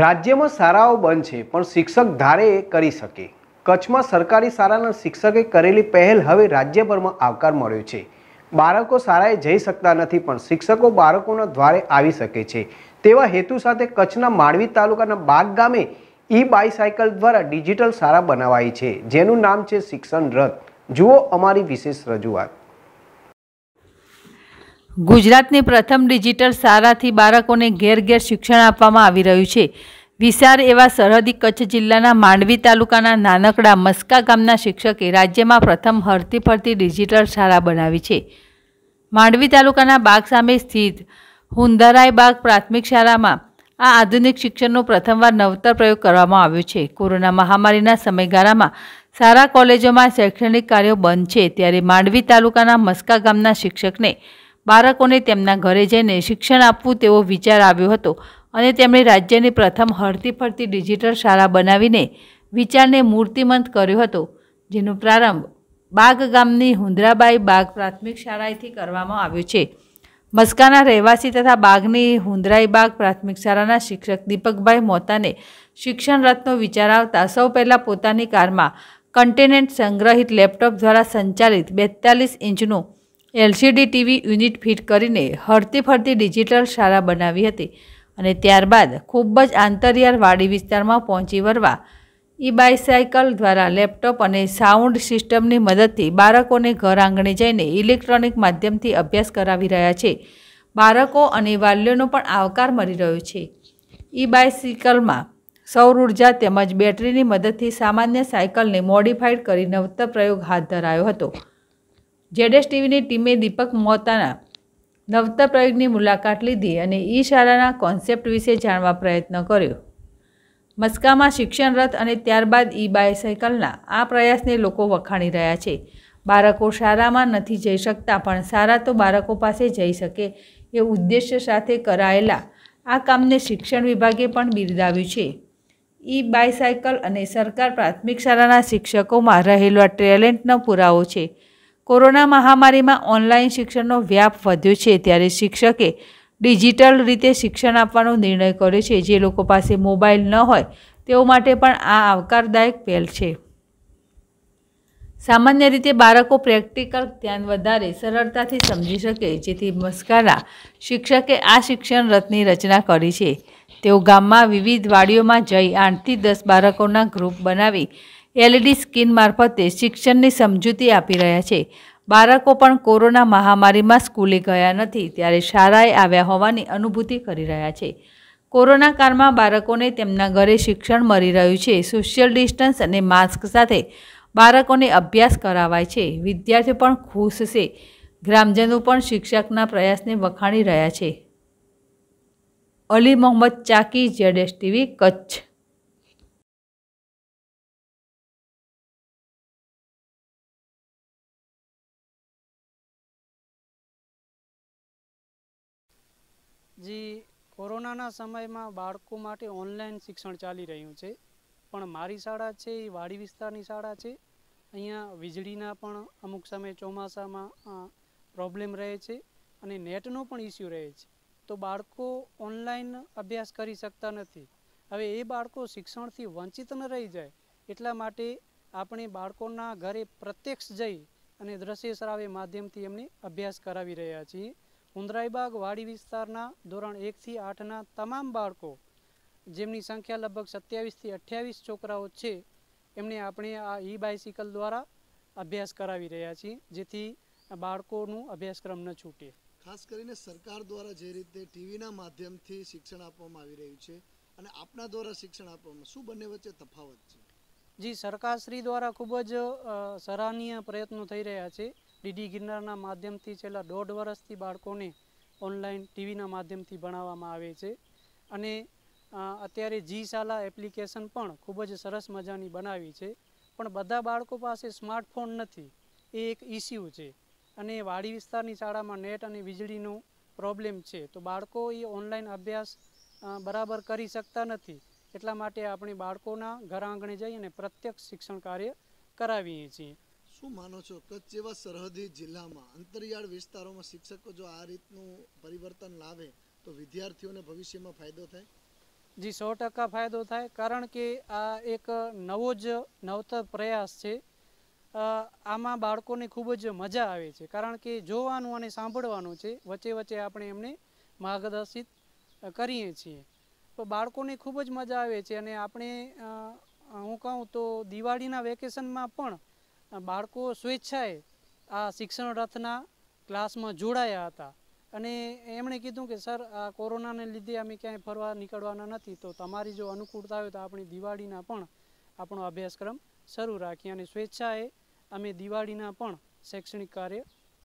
રાજ્યમાં શાળાઓ બંધ છે પણ શિક્ષક ધારે એ કરી શકે કચ્છમાં સરકારી શાળાના શિક્ષકે કરેલી પહેલ હવે રાજ્યભરમાં આવકાર મળ્યો છે બાળકો શાળાએ જઈ શકતા નથી પણ શિક્ષકો બાળકોના દ્વારે આવી શકે છે તેવા હેતુ સાથે કચ્છના માંડવી તાલુકાના બાગ ગામે ઈ બાયસાયકલ દ્વારા ડિજિટલ શાળા બનાવાઈ છે જેનું નામ છે શિક્ષણ રથ જુઓ અમારી વિશેષ રજૂઆત ગુજરાતની પ્રથમ ડિજિટલ શાળાથી બાળકોને ઘેર ઘેર શિક્ષણ આપવામાં આવી રહ્યું છે વિશાળ એવા સરહદી કચ્છ જિલ્લાના માંડવી તાલુકાના નાનકડા મસ્કા ગામના શિક્ષકે રાજ્યમાં પ્રથમ હરતી ફરતી ડિજિટલ શાળા બનાવી છે માંડવી તાલુકાના બાગ સામે સ્થિત હુંદરાઈ બાગ પ્રાથમિક શાળામાં આ આધુનિક શિક્ષણનો પ્રથમવાર નવતર પ્રયોગ કરવામાં આવ્યો છે કોરોના મહામારીના સમયગાળામાં સારા કોલેજોમાં શૈક્ષણિક કાર્યો બંધ છે ત્યારે માંડવી તાલુકાના મસ્કા ગામના શિક્ષકને બાળકોને તેમના ઘરે જઈને શિક્ષણ આપવું તેવો વિચાર આવ્યો હતો અને તેમણે રાજ્યની પ્રથમ હરતી ફરતી ડિજિટલ શાળા બનાવીને વિચારને મૂર્તિમંત કર્યો હતો જેનો પ્રારંભ બાગ ગામની હુંદરાબાઈ બાગ પ્રાથમિક શાળાએથી કરવામાં આવ્યો છે મસ્કાના રહેવાસી તથા બાગની હુંદરાઈ બાગ પ્રાથમિક શાળાના શિક્ષક દીપકભાઈ મોતાને શિક્ષણ રથનો વિચાર આવતા સૌ પહેલાં પોતાની કારમાં કન્ટેનેન્ટ સંગ્રહિત લેપટોપ દ્વારા સંચાલિત બેતાલીસ ઇંચનું એલસીડી ટીવી યુનિટ ફિટ કરીને હરતી ફરતી ડિજિટલ શાળા બનાવી હતી અને ત્યારબાદ ખૂબ જ આંતરિયાળ વાડી વિસ્તારમાં પહોંચી વળવા ઈ બાઇસાયકલ દ્વારા લેપટોપ અને સાઉન્ડ સિસ્ટમની મદદથી બાળકોને ઘર આંગણે જઈને ઇલેક્ટ્રોનિક માધ્યમથી અભ્યાસ કરાવી રહ્યા છે બાળકો અને વાલીઓનો પણ આવકાર મળી રહ્યો છે ઈ બાઇસિકલમાં સૌર ઉર્જા તેમજ બેટરીની મદદથી સામાન્ય સાયકલને મોડિફાઈડ કરી નવતર પ્રયોગ હાથ ધરાયો હતો જેડેશ ટીવીની ટીમે દીપક મોતાના નવતા પ્રયોગની મુલાકાત લીધી અને ઈ શાળાના કોન્સેપ્ટ વિશે જાણવા પ્રયત્ન કર્યો મસ્કામાં શિક્ષણ અને ત્યારબાદ ઈ બાયસાયકલના આ પ્રયાસને લોકો વખાણી રહ્યા છે બાળકો શાળામાં નથી જઈ શકતા પણ સારા તો બાળકો પાસે જઈ શકે એ ઉદ્દેશ્ય સાથે કરાયેલા આ કામને શિક્ષણ વિભાગે પણ બિરદાવ્યું છે ઈ બાયસાયકલ અને સરકાર પ્રાથમિક શાળાના શિક્ષકોમાં રહેલો ટેલેન્ટનો પુરાવો છે કોરોના મહામારીમાં ઓનલાઈન શિક્ષણનો વ્યાપ વધ્યો છે ત્યારે શિક્ષકે ડિજિટલ રીતે શિક્ષણ આપવાનો નિર્ણય કર્યો છે જે લોકો પાસે મોબાઈલ ન હોય તેઓ માટે પણ આ આવકારદાયક પહેલ છે સામાન્ય રીતે બાળકો પ્રેક્ટિકલ ધ્યાન વધારે સરળતાથી સમજી શકે જેથી મસ્કારા શિક્ષકે આ શિક્ષણ રથની રચના કરી છે તેઓ ગામમાં વિવિધ વાડીઓમાં જઈ આઠથી દસ બાળકોના ગ્રુપ બનાવી એલઈડી સ્કીન મારફતે શિક્ષણની સમજૂતી આપી રહ્યા છે બાળકો પણ કોરોના મહામારીમાં સ્કૂલે ગયા નથી ત્યારે શાળાએ આવ્યા હોવાની અનુભૂતિ કરી રહ્યા છે કોરોના કાળમાં બાળકોને તેમના ઘરે શિક્ષણ મળી રહ્યું છે સોશિયલ ડિસ્ટન્સ અને માસ્ક સાથે બાળકોને અભ્યાસ કરાવાય છે વિદ્યાર્થીઓ પણ ખુશ છે ગ્રામજનો પણ શિક્ષકના પ્રયાસને વખાણી રહ્યા છે અલી મોહમ્મદ ચાકી જેડ ટીવી કચ્છ જે કોરોનાના સમયમાં બાળકો માટે ઓનલાઈન શિક્ષણ ચાલી રહ્યું છે પણ મારી શાળા છે એ વાડી વિસ્તારની શાળા છે અહીંયા વીજળીના પણ અમુક સમય ચોમાસામાં પ્રોબ્લેમ રહે છે અને નેટનો પણ ઇસ્યુ રહે છે તો બાળકો ઓનલાઈન અભ્યાસ કરી શકતા નથી હવે એ બાળકો શિક્ષણથી વંચિત ન રહી જાય એટલા માટે આપણે બાળકોના ઘરે પ્રત્યક્ષ જઈ અને દ્રશ્ય શ્રાવ્ય માધ્યમથી એમને અભ્યાસ કરાવી રહ્યા છીએ ઉંદરાઈબાગ વાડી વિસ્તારના ધોરણ એકથી આઠના તમામ બાળકો જેમની સંખ્યા લગભગ સત્યાવીસથી અઠ્યાવીસ છોકરાઓ છે એમને આપણે આ ઈ બાયસિકલ દ્વારા અભ્યાસ કરાવી રહ્યા છીએ જેથી બાળકોનું અભ્યાસક્રમ ન છૂટે ખાસ કરીને સરકાર દ્વારા જે રીતે ટીવીના માધ્યમથી શિક્ષણ આપવામાં આવી રહ્યું છે અને આપના દ્વારા શિક્ષણ આપવામાં શું બંને વચ્ચે તફાવત છે જી સરકારશ્રી દ્વારા ખૂબ જ સરાહનીય પ્રયત્નો થઈ રહ્યા છે ડીડી ગિરનારના માધ્યમથી છેલ્લા દોઢ વર્ષથી બાળકોને ઓનલાઈન ટીવીના માધ્યમથી ભણાવવામાં આવે છે અને અત્યારે જી શાલા એપ્લિકેશન પણ ખૂબ જ સરસ મજાની બનાવી છે પણ બધા બાળકો પાસે સ્માર્ટફોન નથી એ એક ઇસ્યુ છે અને વાડી વિસ્તારની શાળામાં નેટ અને વીજળીનો પ્રોબ્લેમ છે તો બાળકો એ ઓનલાઈન અભ્યાસ બરાબર કરી શકતા નથી એટલા માટે આપણે બાળકોના ઘર આંગણે જઈ અને પ્રત્યક્ષ શિક્ષણ કાર્ય કરાવીએ છીએ શું માનો છો કચ્છ જેવા સરહદી જિલ્લામાં અંતરિયાળ વિસ્તારોમાં શિક્ષકો જો આ રીતનું પરિવર્તન લાવે તો વિદ્યાર્થીઓને ભવિષ્યમાં ફાયદો થાય જી સો ટકા ફાયદો થાય કારણ કે આ એક નવો જ નવતર પ્રયાસ છે આમાં બાળકોને ખૂબ જ મજા આવે છે કારણ કે જોવાનું અને સાંભળવાનું છે વચ્ચે વચ્ચે આપણે એમને માર્ગદર્શિત કરીએ છીએ તો બાળકોને ખૂબ જ મજા આવે છે અને આપણે હું કહું તો દિવાળીના વેકેશનમાં પણ બાળકો સ્વેચ્છાએ આ શિક્ષણ રથના ક્લાસમાં જોડાયા હતા અને એમણે કીધું કે સર આ કોરોનાને લીધે અમે ક્યાંય ફરવા નીકળવાના નથી તો તમારી જો અનુકૂળતા હોય તો આપણી દિવાળીના પણ આપણો અભ્યાસક્રમ શરૂ રાખીએ અને સ્વેચ્છાએ અમે દિવાળીના પણ શૈક્ષણિક કાર્ય